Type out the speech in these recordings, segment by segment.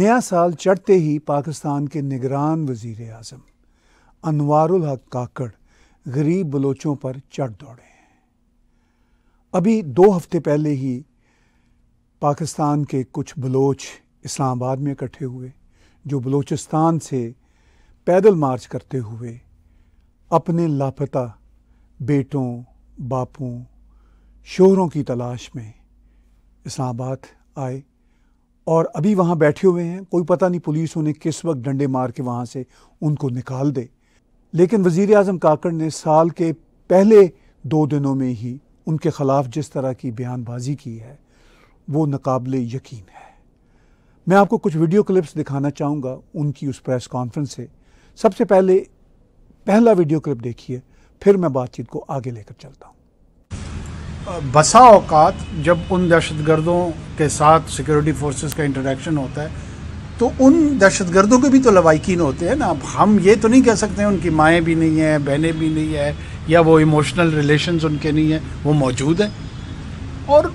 नया साल चढ़ते ही पाकिस्तान के निगरान वजीर अजम अनवारुल हक काकड़ गरीब बलोचों पर चढ़ दौड़े हैं अभी दो हफ्ते पहले ही पाकिस्तान के कुछ बलोच इस्लामाबाद में इकट्ठे हुए जो बलूचिस्तान से पैदल मार्च करते हुए अपने लापता बेटों बापों शोहरों की तलाश में इस्लामाबाद आए और अभी वहाँ बैठे हुए हैं कोई पता नहीं पुलिस उन्हें किस वक्त डंडे मार के वहाँ से उनको निकाल दे लेकिन वज़ी अजम काकड़ ने साल के पहले दो दिनों में ही उनके ख़िलाफ़ जिस तरह की बयानबाजी की है वो नकाबले यकीन है मैं आपको कुछ वीडियो क्लिप्स दिखाना चाहूँगा उनकी उस प्रेस कॉन्फ्रेंस से सबसे पहले पहला वीडियो क्लिप देखिए फिर मैं बातचीत को आगे लेकर चलता हूँ बसा अवकात जब उन दहशतगर्दों के साथ सिक्योरिटी फोर्सेस का इंटरेक्शन होता है तो उन दहशतगर्दों के भी तो लवाकिन होते हैं ना अब हम ये तो नहीं कह सकते हैं उनकी माएँ भी नहीं हैं बहनें भी नहीं हैं या वो इमोशनल रिलेशंस उनके नहीं हैं वो मौजूद हैं और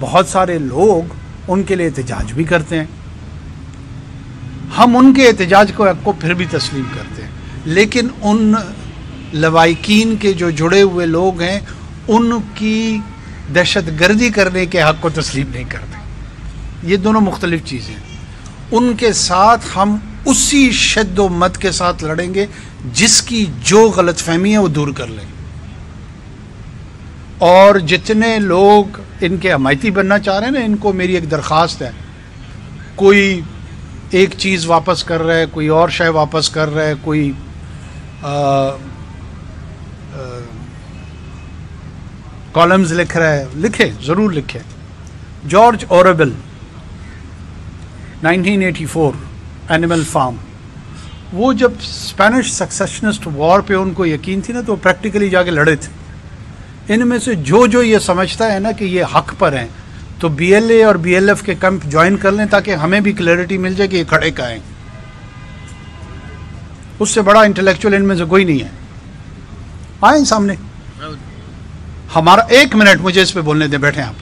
बहुत सारे लोग उनके लिए एहतजाज भी करते हैं हम उनके एहतजाज को को फिर भी तस्लीम करते हैं लेकिन उन लवाकिन के जो जुड़े हुए लोग हैं उनकी दहशत गर्दी करने के हक़ को तस्लीम नहीं करते ये दोनों मुख्तलिफ चीज़ें हैं उनके साथ हम उसी शद मत के साथ लड़ेंगे जिसकी जो गलत फहमी है वो दूर कर लें और जितने लोग इनके हमायती बनना चाह रहे हैं ना इनको मेरी एक दरख्वास्त है कोई एक चीज़ वापस कर रहा है कोई और शय वापस कर रहा है कोई आ, आ, कॉलम्स लिख रहा है लिखे ज़रूर लिखे जॉर्ज ओरेबल 1984 एनिमल फार्म वो जब स्पेनिश सक्सेशनिस्ट वॉर पे उनको यकीन थी ना तो प्रैक्टिकली जाके लड़े थे इनमें से जो जो ये समझता है ना कि ये हक पर हैं तो बीएलए और बीएलएफ के कैंप ज्वाइन कर लें ताकि हमें भी क्लैरिटी मिल जाए कि ये खड़े का हैं उससे बड़ा इंटेलेक्चुअल इनमें से कोई नहीं है आए सामने हमारा एक मिनट मुझे इस पे बोलने दें बैठे आप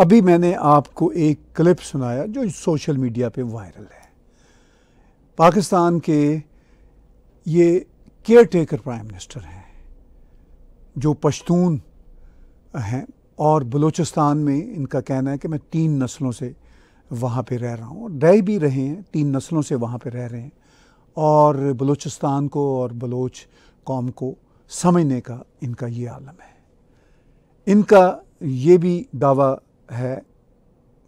अभी मैंने आपको एक क्लिप सुनाया जो सोशल मीडिया पे वायरल है पाकिस्तान के ये केयर टेकर प्राइम मिनिस्टर हैं जो पश्तून हैं और बलूचिस्तान में इनका कहना है कि मैं तीन नस्लों से वहाँ पे रह रहा हूँ और रह भी रहे हैं तीन नस्लों से वहाँ पे रह रहे हैं और बलूचिस्तान को और बलोच कौम को समझने का इनका ये आलम है इनका ये भी दावा है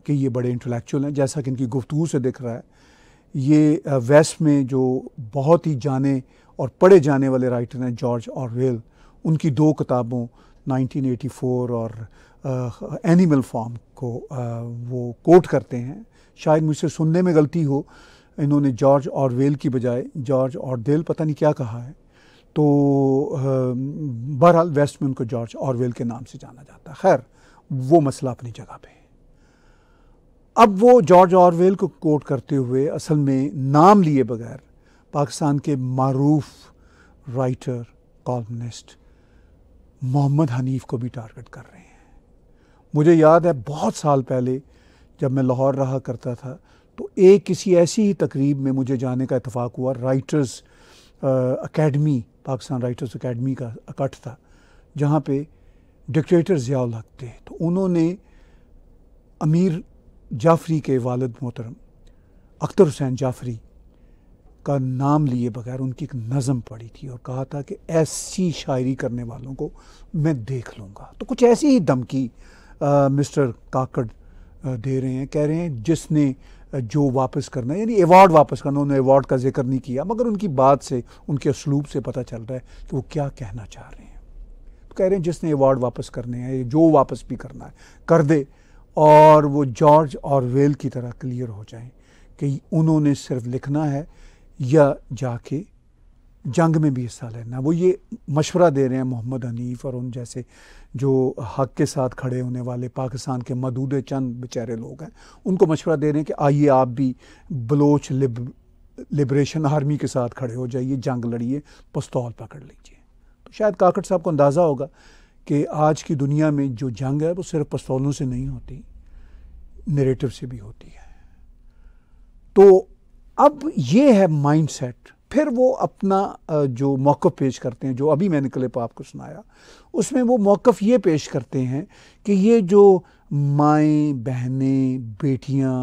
कि ये बड़े इंटेलेक्चुअल हैं जैसा कि इनकी गुफ्तु से दिख रहा है ये वेस्ट में जो बहुत ही जाने और पढ़े जाने वाले राइटर हैं जॉर्ज और वेल उनकी दो किताबों 1984 और आ, एनिमल फॉर्म को आ, वो कोट करते हैं शायद मुझसे सुनने में गलती हो इन्होंने जॉर्ज और वेल की बजाय जॉर्ज और दिल पता नहीं क्या कहा है तो बहरहाल में उनको जॉर्ज ऑरवेल के नाम से जाना जाता है खैर वो मसला अपनी जगह पे अब वो जॉर्ज ऑरवेल को कोट करते हुए असल में नाम लिए बगैर पाकिस्तान के मरूफ राइटर कॉलमनिस्ट मोहम्मद हनीफ को भी टारगेट कर रहे हैं मुझे याद है बहुत साल पहले जब मैं लाहौर रहा करता था तो एक किसी ऐसी ही तकरीब में मुझे जाने का इतफ़ाक़ हुआ writers academy Pakistan writers academy का इकट्ठ था जहाँ पे डिक्टेटर जिया हक थे तो उन्होंने अमीर जाफरी के वालद मोहतरम अख्तर हुसैन जाफरी का नाम लिए बगैर उनकी एक नज़म पढ़ी थी और कहा था कि ऐसी शायरी करने वालों को मैं देख लूँगा तो कुछ ऐसी ही धमकी मिस्टर काकड़ दे रहे हैं कह रहे हैं जिसने जो वापस करना यानी अवार्ड वापस करना उन्होंने अवार्ड का जिक्र नहीं किया मगर उनकी बात से उनके असलूब से पता चल रहा है कि वो क्या कहना चाह रहे हैं तो कह रहे हैं जिसने अवार्ड वापस करने हैं जो वापस भी करना है कर दे और वो जॉर्ज और वेल की तरह क्लियर हो जाए कि उन्होंने सिर्फ लिखना है या जाके जंग में भी हिस्सा लेना वो ये मशवरा दे रहे हैं मोहम्मद हनीफ और उन जैसे जो हक के साथ खड़े होने वाले पाकिस्तान के मदूद चंद बेचारे लोग हैं उनको मशवरा दे रहे हैं कि आइए आप भी बलोच लिब लिबरेशन आर्मी के साथ खड़े हो जाइए जंग लड़िए पस्तौल पकड़ लीजिए तो शायद काकड़ साहब को अंदाज़ा होगा कि आज की दुनिया में जो जंग है वो सिर्फ पस्तौलों से नहीं होती नरेटिव से भी होती है तो अब ये है माइंड फिर वो अपना जो मौक़ पेश करते हैं जो अभी मैंने क्लिप आपको सुनाया उसमें वो मौक़ ये पेश करते हैं कि ये जो माएँ बहनें बेटियाँ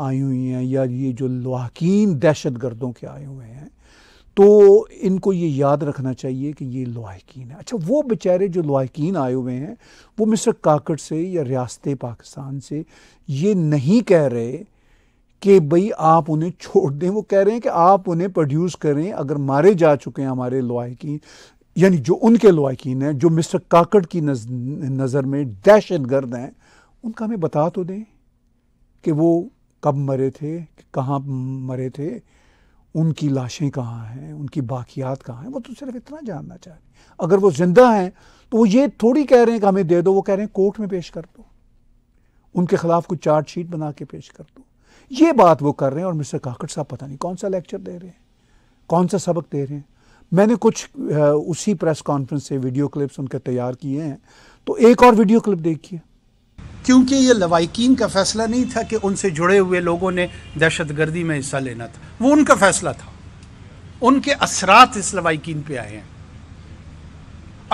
आई हुई हैं या ये जो लवाकिन दहशत गर्दों के आए हुए हैं तो इनको ये याद रखना चाहिए कि ये लवाकिन है अच्छा वो बेचारे जो लवाकिन आए हुए हैं वो मिस्टर काकड़ से या रियासत पाकिस्तान से ये नहीं कह रहे कि भाई आप उन्हें छोड़ दें वो कह रहे हैं कि आप उन्हें प्रोड्यूस करें अगर मारे जा चुके हैं हमारे लवाकिन यानी जो उनके लवाकिन हैं जो मिस्टर काकड़ की नज़र में दहशत गर्द हैं उनका हमें बता तो दें कि वो कब मरे थे कहाँ मरे थे उनकी लाशें कहाँ हैं उनकी बाकियात कहाँ हैं वो तो सिर्फ इतना जानना चाह रहे अगर वो ज़िंदा हैं तो वो ये थोड़ी कह रहे हैं कि हमें दे दो वो कह रहे हैं कोर्ट में पेश कर दो उनके खिलाफ कुछ चार्जशीट बना के पेश कर दो ये बात वो कर रहे हैं और मिस्टर काकड़ साहब पता नहीं कौन सा लेक्चर दे रहे हैं कौन सा सबक दे रहे हैं मैंने कुछ उसी प्रेस कॉन्फ्रेंस से वीडियो क्लिप्स उनके तैयार किए हैं तो एक और वीडियो क्लिप देखिए क्योंकि ये लवाइकिन का फैसला नहीं था कि उनसे जुड़े हुए लोगों ने दहशतगर्दी में हिस्सा लेना था वो उनका फैसला था उनके असरात इस लवाइकिन पे आए हैं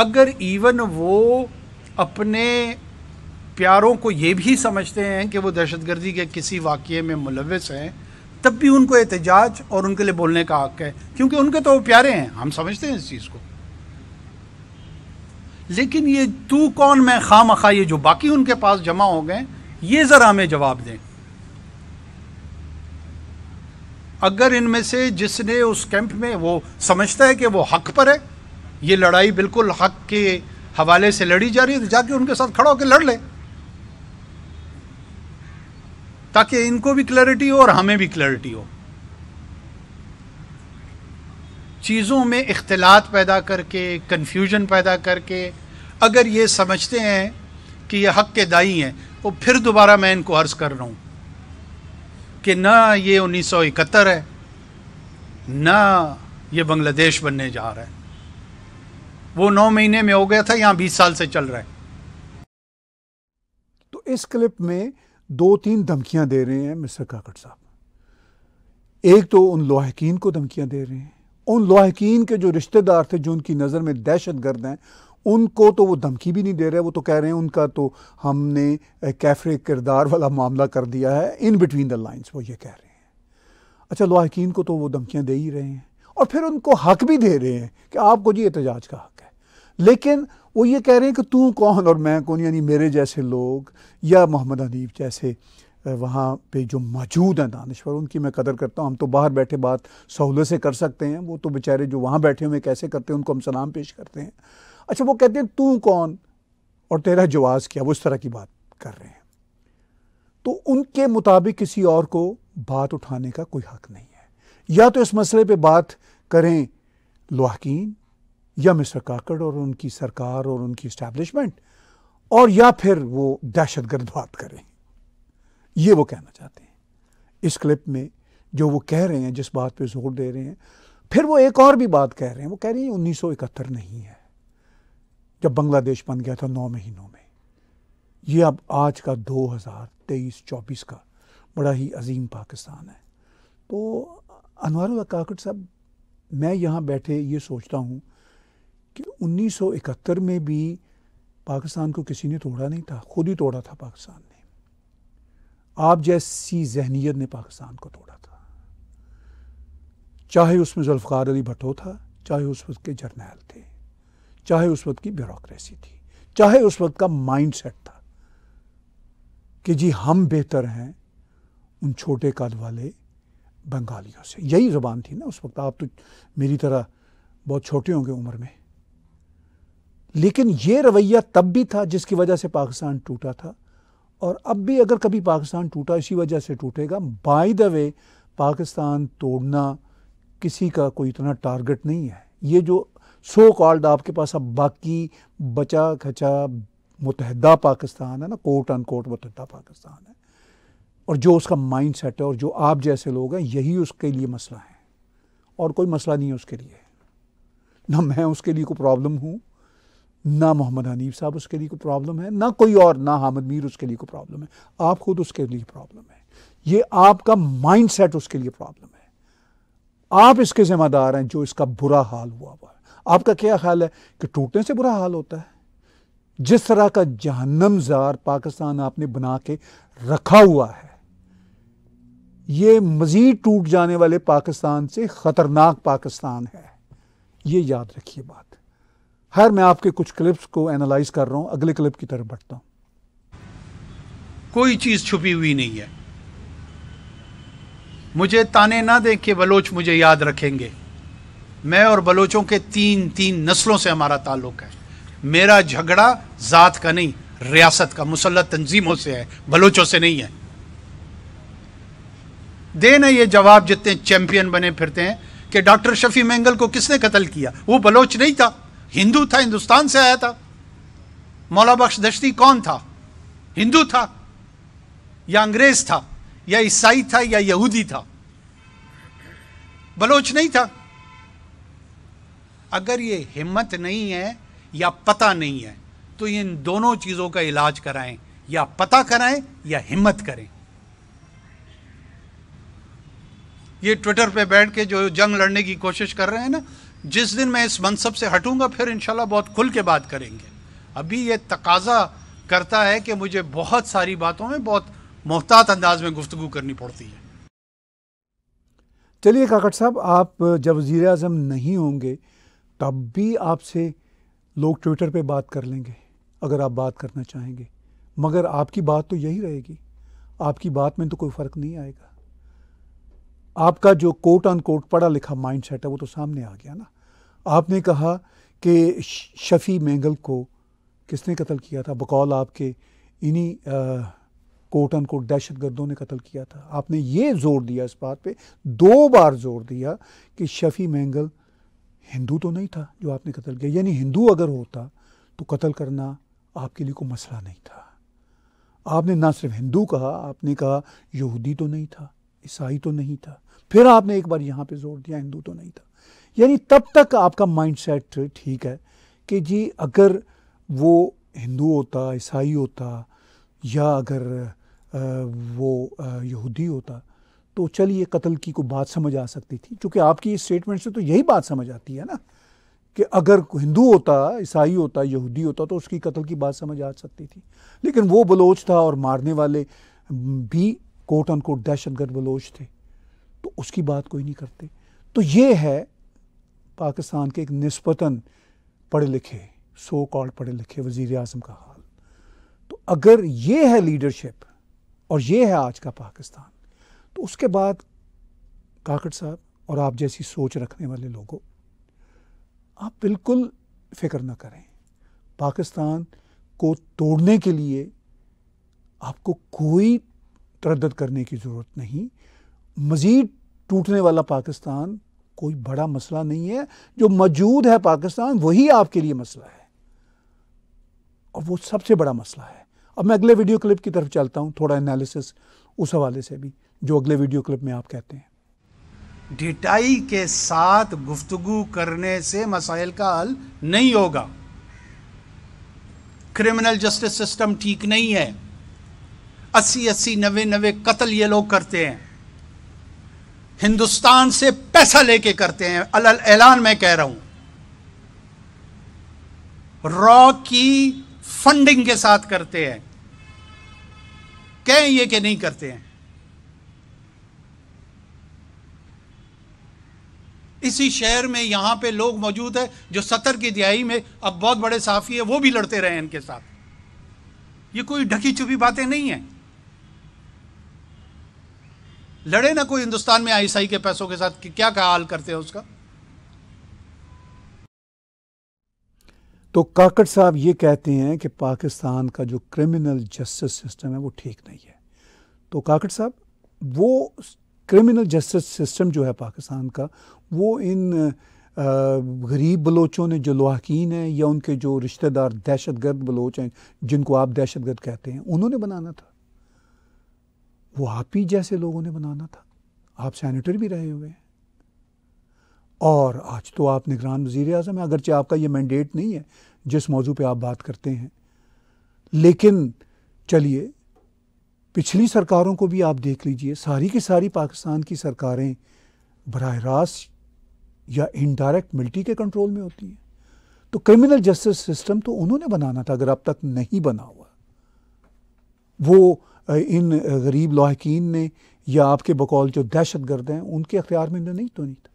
अगर इवन वो अपने प्यारों को ये भी समझते हैं कि वो दहशतगर्दी के किसी वाक्य में मुलवस हैं तब भी उनको एहतजाज और उनके लिए बोलने का हक है क्योंकि उनके तो वो प्यारे हैं हम समझते हैं इस चीज़ को लेकिन ये तू कौन मैं खाम खा ये जो बाकी उनके पास जमा हो गए ये ज़रा हमें जवाब दें अगर इनमें से जिसने उस कैंप में वो समझता है कि वो हक पर है ये लड़ाई बिल्कुल हक के हवाले से लड़ी जा रही है तो जाके उनके साथ खड़ा होकर लड़ ले ताकि इनको भी क्लैरिटी हो और हमें भी क्लैरिटी हो चीज़ों में इख्तलात पैदा करके कन्फ्यूजन पैदा करके अगर ये समझते हैं कि ये हक़ के दाई हैं वो तो फिर दोबारा मैं इनको अर्ज़ कर रहा हूँ कि ना ये उन्नीस सौ इकहत्तर है ना ये बांग्लादेश बनने जा रहा है वो नौ महीने में हो गया था यहाँ बीस साल से चल रहा है तो इस क्लिप में दो तीन धमकियां दे रहे हैं मिस्टर काकड़ साहब एक तो उन लोहकिन को धमकियां दे रहे हैं उन लोहकिन के जो रिश्तेदार थे जो उनकी नज़र में दहशत गर्द हैं उनको तो वो धमकी भी नहीं दे रहे वो तो कह रहे हैं उनका तो हमने कैफरे किरदार वाला मामला कर दिया है इन बिटवीन द लाइन्स वो ये कह रहे हैं अच्छा लोहकिन को तो वो धमकियाँ दे ही रहे हैं और फिर उनको हक भी दे रहे हैं कि आपको जी एहतजाज का हक है लेकिन वो ये कह रहे हैं कि तू कौन और मैं कौन यानी मेरे जैसे लोग या मोहम्मद अदीब जैसे वहाँ पे जो मौजूद हैं दानश्वर उनकी मैं कदर करता हूँ हम तो बाहर बैठे बात सहूलत से कर सकते हैं वो तो बेचारे जो वहाँ बैठे हुए कैसे करते हैं उनको हम सलाम पेश करते हैं अच्छा वो कहते हैं तू कौन और तेरा जवाज क्या वो इस तरह की बात कर रहे हैं तो उनके मुताबिक किसी और को बात उठाने का कोई हक नहीं है या तो इस मसले पर बात करें लुहाकीन या मिस्टर काकड़ और उनकी सरकार और उनकी इस्टेब्लिशमेंट और या फिर वो दहशत गर्द बात करें ये वो कहना चाहते हैं इस क्लिप में जो वो कह रहे हैं जिस बात पे जोर दे रहे हैं फिर वो एक और भी बात कह रहे हैं वो कह रही हैं उन्नीस नहीं है जब बांग्लादेश बन गया था नौ महीनों में ये अब आज का 2023-24 का बड़ा ही अजीम पाकिस्तान है तो अनवर काकड़ साहब मैं यहाँ बैठे ये सोचता हूँ कि 1971 में भी पाकिस्तान को किसी ने तोड़ा नहीं था खुद ही तोड़ा था पाकिस्तान ने आप जैसी जहनीत ने पाकिस्तान को तोड़ा था चाहे उसमें जुल्फ़ार अली भट्टो था चाहे उस वक्त के जर्नैल थे चाहे उस वक्त की ब्यूरोसी थी चाहे उस वक्त का माइंड सेट था कि जी हम बेहतर हैं उन छोटे कद वाले बंगालियों से यही ज़बान थी ना उस वक्त आप तो मेरी तरह बहुत छोटे होंगे उम्र में लेकिन ये रवैया तब भी था जिसकी वजह से पाकिस्तान टूटा था और अब भी अगर कभी पाकिस्तान टूटा इसी वजह से टूटेगा बाई द वे पाकिस्तान तोड़ना किसी का कोई इतना टारगेट नहीं है ये जो सो कॉल्ड आपके पास अब बाकी बचा खचा मुतहदा पाकिस्तान है ना कोर्ट अन कोर्ट मुतहदा पाकिस्तान है और जो उसका माइंड सेट है और जो आप जैसे लोग हैं यही उसके लिए मसला है और कोई मसला नहीं है उसके लिए ना मैं उसके लिए कोई प्रॉब्लम हूँ ना मोहम्मद हनीफ साहब उसके लिए कोई प्रॉब्लम है ना कोई और ना हामिद मीर उसके लिए कोई प्रॉब्लम है आप खुद उसके लिए प्रॉब्लम है ये आपका माइंड सेट उसके लिए प्रॉब्लम है आप इसके ज़िम्मेदार हैं जो इसका बुरा हाल हुआ हुआ है आपका क्या ख्याल है कि टूटने से बुरा हाल होता है जिस तरह का जहनमजार जार पाकिस्तान आपने बना के रखा हुआ है ये मज़ीद टूट जाने वाले पाकिस्तान से ख़तरनाक पाकिस्तान है ये याद रखिए बात हर मैं आपके कुछ क्लिप्स को एनालाइज कर रहा हूं अगले क्लिप की तरफ बढ़ता हूं कोई चीज़ छुपी हुई नहीं है मुझे ताने ना दे के बलोच मुझे याद रखेंगे मैं और बलोचों के तीन तीन नस्लों से हमारा ताल्लुक है मेरा झगड़ा ज़ात का नहीं रियासत का मुसलत तंजीमों से है बलोचों से नहीं है देना ये जवाब जितने चैंपियन बने फिरते हैं कि डॉक्टर शफी मेंगल को किसने कत्ल किया वो बलोच नहीं था हिंदू था हिंदुस्तान से आया था मौला बख्श दश्ती कौन था हिंदू था या अंग्रेज था या ईसाई था या यहूदी था बलोच नहीं था अगर ये हिम्मत नहीं है या पता नहीं है तो इन दोनों चीज़ों का इलाज कराएं या पता कराएं या हिम्मत करें ये ट्विटर पे बैठ के जो जंग लड़ने की कोशिश कर रहे हैं ना जिस दिन मैं इस मनसब से हटूंगा फिर इंशाल्लाह बहुत खुल के बात करेंगे अभी ये तकाजा करता है कि मुझे बहुत सारी बातों में बहुत मोहतात अंदाज में गुफ्तु करनी पड़ती है चलिए काकट साहब आप जब वज़ी अजम नहीं होंगे तब भी आपसे लोग ट्विटर पे बात कर लेंगे अगर आप बात करना चाहेंगे मगर आपकी बात तो यही रहेगी आपकी बात में तो कोई फ़र्क नहीं आएगा आपका जो कोट ऑन कोट पढ़ा लिखा माइंड सेट है वो तो सामने आ गया ना आपने कहा कि शफ़ी मैंगल को किसने कत्ल किया था बकौल आपके इन्हीं कोटन को कोट दहशत गर्दों ने कत्ल किया था आपने ये ज़ोर दिया इस बात पे दो बार ज़ोर दिया कि शफ़ी मैंगल हिंदू तो नहीं था जो आपने कत्ल किया यानी हिंदू अगर होता तो कत्ल करना आपके लिए कोई मसला नहीं था आपने ना सिर्फ हिंदू कहा आपने कहा यहूदी तो नहीं था ईसाई तो नहीं था फिर आपने एक बार यहाँ पे जोर दिया हिंदू तो नहीं था यानी तब तक आपका माइंडसेट ठीक है कि जी अगर वो हिंदू होता ईसाई होता या अगर वो यहूदी होता तो चलिए कत्ल की कोई बात समझ आ सकती थी क्योंकि आपकी इस स्टेटमेंट से तो यही बात समझ आती है ना कि अगर हिंदू होता ईसाई होता यहूदी होता तो उसकी कत्ल की बात समझ आ सकती थी लेकिन वो बलोच था और मारने वाले भी कोट अनकोट दहशतगर्द बलोच थे तो उसकी बात कोई नहीं करते तो ये है पाकिस्तान के एक नस्बता पढ़े लिखे सो कॉल्ड पढ़े लिखे वज़ी अजम का हाल तो अगर ये है लीडरशिप और ये है आज का पाकिस्तान तो उसके बाद काकड़ साहब और आप जैसी सोच रखने वाले लोगों आप बिल्कुल फिक्र ना करें पाकिस्तान को तोड़ने के लिए आपको कोई तरद करने की ज़रूरत नहीं मज़ीद टूटने वाला पाकिस्तान कोई बड़ा मसला नहीं है जो मौजूद है पाकिस्तान वही आपके लिए मसला है और वो सबसे बड़ा मसला है अब मैं अगले वीडियो क्लिप की तरफ चलता हूँ थोड़ा एनालिसिस उस हवाले से भी जो अगले वीडियो क्लिप में आप कहते हैं ढिटाई के साथ गुफ्तगु करने से मसाइल का हल नहीं होगा क्रिमिनल जस्टिस सिस्टम ठीक नहीं है अस्सी अस्सी नवे नवे कत्ल ये लोग करते हैं हिंदुस्तान से पैसा लेके करते हैं अलल ऐलान मैं कह रहा हूं रॉ की फंडिंग के साथ करते हैं कह ये कि नहीं करते हैं इसी शहर में यहां पे लोग मौजूद है जो सतर की दिहाई में अब बहुत बड़े साफी है वो भी लड़ते रहे इनके साथ ये कोई ढकी छुपी बातें नहीं है लड़े ना कोई हिंदुस्तान में आईसाई के पैसों के साथ कि क्या क्या हाल करते हैं उसका तो काकड़ साहब ये कहते हैं कि पाकिस्तान का जो क्रिमिनल जस्टिस सिस्टम है वो ठीक नहीं है तो काकड़ साहब वो क्रिमिनल जस्टिस सिस्टम जो है पाकिस्तान का वो इन गरीब बलोचों ने जो लोहकिन हैं या उनके जो रिश्तेदार दहशतगर्द बलोच हैं जिनको आप दहशत गर्द कहते हैं उन्होंने बनाना था वो आप ही जैसे लोगों ने बनाना था आप सैनिटर भी रहे हुए हैं और आज तो आप निगरान वजीर अजम हैं अगरचे आपका ये मैंडेट नहीं है जिस मौजू पे आप बात करते हैं लेकिन चलिए पिछली सरकारों को भी आप देख लीजिए सारी की सारी पाकिस्तान की सरकारें बरह रास्त या इनडायरेक्ट मिल्टी के कंट्रोल में होती हैं तो क्रिमिनल जस्टिस सिस्टम तो उन्होंने बनाना था अगर अब तक नहीं बना हुआ वो इन गरीब लाकिन ने या आपके बकौल जो दहशत गर्द हैं उनके अख्तियार में नहीं तो नहीं था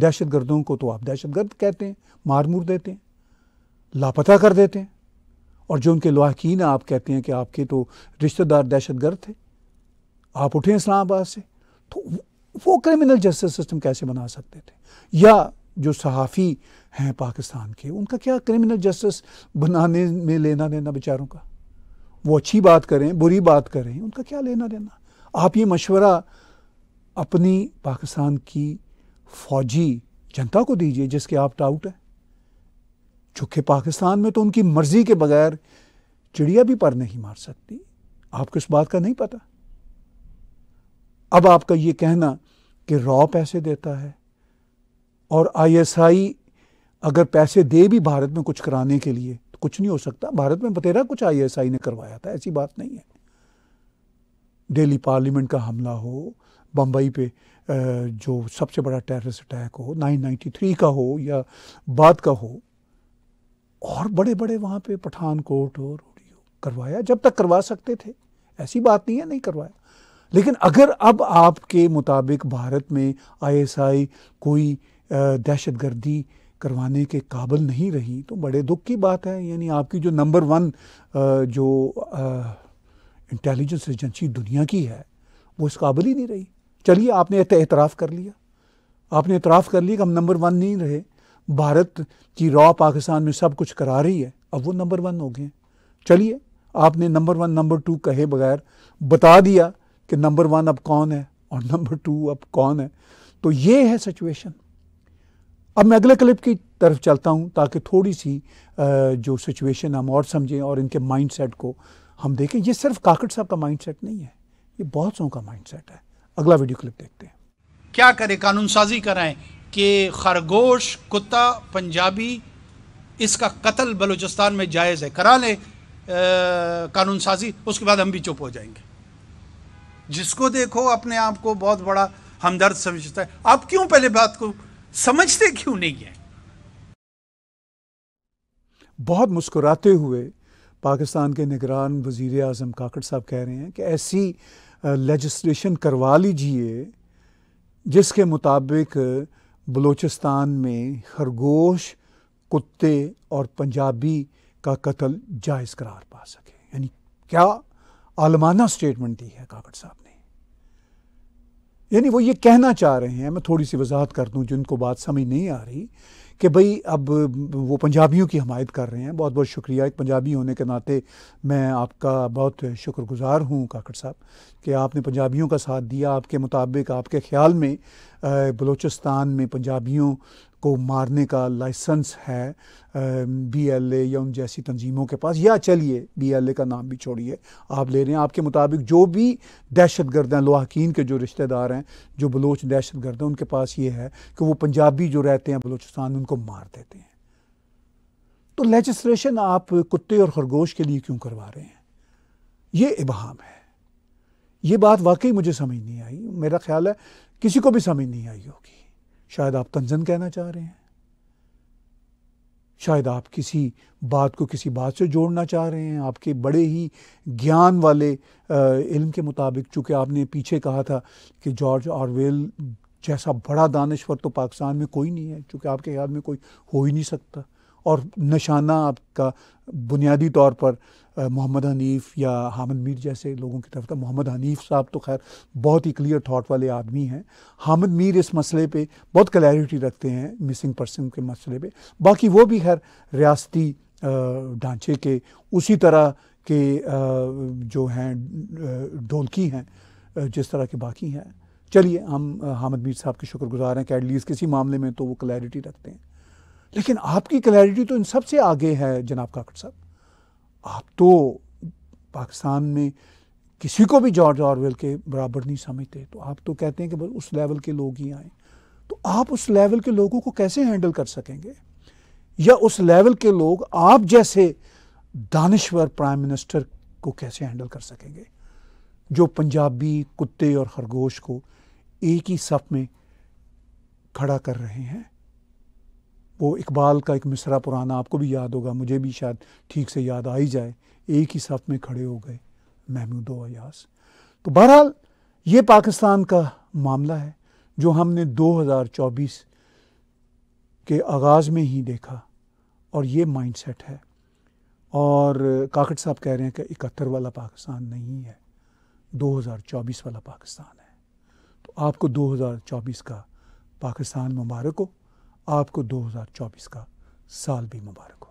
दहशत गर्दों को तो आप दहशत गर्द कहते हैं मार मूर देते हैं लापता कर देते हैं और जो उनके लाकिन आप कहते हैं कि आपके तो रिश्तेदार दहशत गर्द थे आप उठे इस्लामाबाद से तो वो क्रिमिनल जस्टिस सिस्टम कैसे बना सकते थे या जो सहाफ़ी हैं पाकिस्तान के उनका क्या क्रिमिनल जस्टिस बनाने में लेना देना बेचारों का वो अच्छी बात करें बुरी बात करें उनका क्या लेना देना आप ये मशवरा अपनी पाकिस्तान की फौजी जनता को दीजिए जिसके आप डाउट हैं चूंकि पाकिस्तान में तो उनकी मर्ज़ी के बगैर चिड़िया भी पर नहीं मार सकती आपको इस बात का नहीं पता अब आपका ये कहना कि रॉ पैसे देता है और आईएसआई अगर पैसे दे भी भारत में कुछ कराने के लिए कुछ नहीं हो सकता भारत में बतेरा कुछ आईएसआई ने करवाया था ऐसी बात नहीं है दिल्ली पार्लियामेंट का हमला हो बम्बई पे जो सबसे बड़ा टेररिस्ट अटैक हो 993 का हो या बाद का हो और बड़े बड़े वहाँ पे पठानकोट और करवाया जब तक करवा सकते थे ऐसी बात नहीं है नहीं करवाया लेकिन अगर अब आपके मुताबिक भारत में आईएसआई कोई दहशत करवाने के काबल नहीं रही तो बड़े दुख की बात है यानी आपकी जो नंबर वन जो इंटेलिजेंस एजेंसी दुनिया की है वो इस काबिल ही नहीं रही चलिए आपने एतराफ़ कर लिया आपने एतराफ़ कर लिया कि हम नंबर वन नहीं रहे भारत की रॉ पाकिस्तान में सब कुछ करा रही है अब वो नंबर वन हो गए चलिए आपने नंबर वन नंबर टू कहे बगैर बता दिया कि नंबर वन अब कौन है और नंबर टू अब कौन है तो ये है सिचुएशन अब मैं अगले क्लिप की तरफ चलता हूँ ताकि थोड़ी सी जो सिचुएशन हम और समझें और इनके माइंडसेट को हम देखें ये सिर्फ काकड़ साहब का माइंडसेट नहीं है ये बहुत सौ का माइंडसेट है अगला वीडियो क्लिप देखते हैं क्या करें कानून साजी कराएं कि खरगोश कुत्ता पंजाबी इसका कत्ल बलूचिस्तान में जायज़ है करा लें कानून साजी उसके बाद हम भी चुप हो जाएंगे जिसको देखो अपने आप को बहुत बड़ा हमदर्द समझता है आप क्यों पहले बात को समझते क्यों नहीं है बहुत मुस्कुराते हुए पाकिस्तान के निगरान वजीर अजम काकड़ साहब कह रहे हैं कि ऐसी लेजिस्लेशन करवा लीजिए जिसके मुताबिक बलूचिस्तान में खरगोश कुत्ते और पंजाबी का कत्ल जायज़ करार पा सके यानी क्या आलमाना स्टेटमेंट दी है काकड़ साहब ने यानी वो ये कहना चाह रहे हैं मैं थोड़ी सी वजाहत कर दूँ जिनको बात समझ नहीं आ रही कि भाई अब वो पंजाबियों की हमायत कर रहे हैं बहुत बहुत शुक्रिया एक पंजाबी होने के नाते मैं आपका बहुत शुक्रगुजार हूँ काकड़ साहब कि आपने पंजाबियों का साथ दिया आपके मुताबिक आपके ख्याल में बलूचिस्तान में पंजाबियों को मारने का लाइसेंस है बी एल ए या उन जैसी तंजीमों के पास या चलिए बी एल ए का नाम भी छोड़िए आप ले रहे हैं आपके मुताबिक जो भी दहशत गर्द हैं लोहकिन के जो रिश्तेदार हैं जो बलोच दहशत गर्द हैं उनके पास ये है कि वो पंजाबी जो रहते हैं बलोचिस्तान उनको मार देते हैं तो लेजिस्लेशन आप कुत्ते और खरगोश के लिए क्यों करवा रहे हैं ये इबहम है ये बात वाकई मुझे समझ नहीं आई मेरा ख्याल है किसी को भी समझ नहीं आई होगी शायद आप तंजन कहना चाह रहे हैं शायद आप किसी बात को किसी बात से जोड़ना चाह रहे हैं आपके बड़े ही ज्ञान वाले इल्म के मुताबिक चूँकि आपने पीछे कहा था कि जॉर्ज ऑरवेल जैसा बड़ा दानश्वर तो पाकिस्तान में कोई नहीं है चूँकि आपके ख्याल में कोई हो ही नहीं सकता और निशाना आपका बुनियादी तौर पर मोहम्मद हनीफ या हामिद मीर जैसे लोगों की तरफ था मोहम्मद हनीफ साहब तो खैर बहुत ही क्लियर थाट वाले आदमी हैं हामिद मीर इस मसले पे बहुत क्लैरिटी रखते हैं मिसिंग पर्सन के मसले पे बाकी वो भी खैर रियासती ढांचे के उसी तरह के जो हैं ढोलकी हैं जिस तरह के बाकी हैं चलिए हम हामिद मीर साहब के शुक्रगुजार हैं कि एटलीस्ट किसी मामले में तो वो क्लैरिटी रखते हैं लेकिन आपकी क्लैरिटी तो इन सबसे आगे है जनाब काकड़ साहब आप तो पाकिस्तान में किसी को भी जॉर्ज ऑरवेल के बराबर नहीं समझते तो आप तो कहते हैं कि बस उस लेवल के लोग ही आए तो आप उस लेवल के लोगों को कैसे हैंडल कर सकेंगे या उस लेवल के लोग आप जैसे दानश्वर प्राइम मिनिस्टर को कैसे हैंडल कर सकेंगे जो पंजाबी कुत्ते और खरगोश को एक ही सफ में खड़ा कर रहे हैं वो इकबाल का एक मिसरा पुराना आपको भी याद होगा मुझे भी शायद ठीक से याद आ ही जाए एक ही साथ में खड़े हो गए महमूद अयास तो बहरहाल ये पाकिस्तान का मामला है जो हमने 2024 के आगाज़ में ही देखा और ये माइंडसेट है और काकट साहब कह रहे हैं कि इकहत्तर वाला पाकिस्तान नहीं है 2024 वाला पाकिस्तान है तो आपको 2024 का पाकिस्तान मुबारक हो आपको 2024 का साल भी मुबारक हो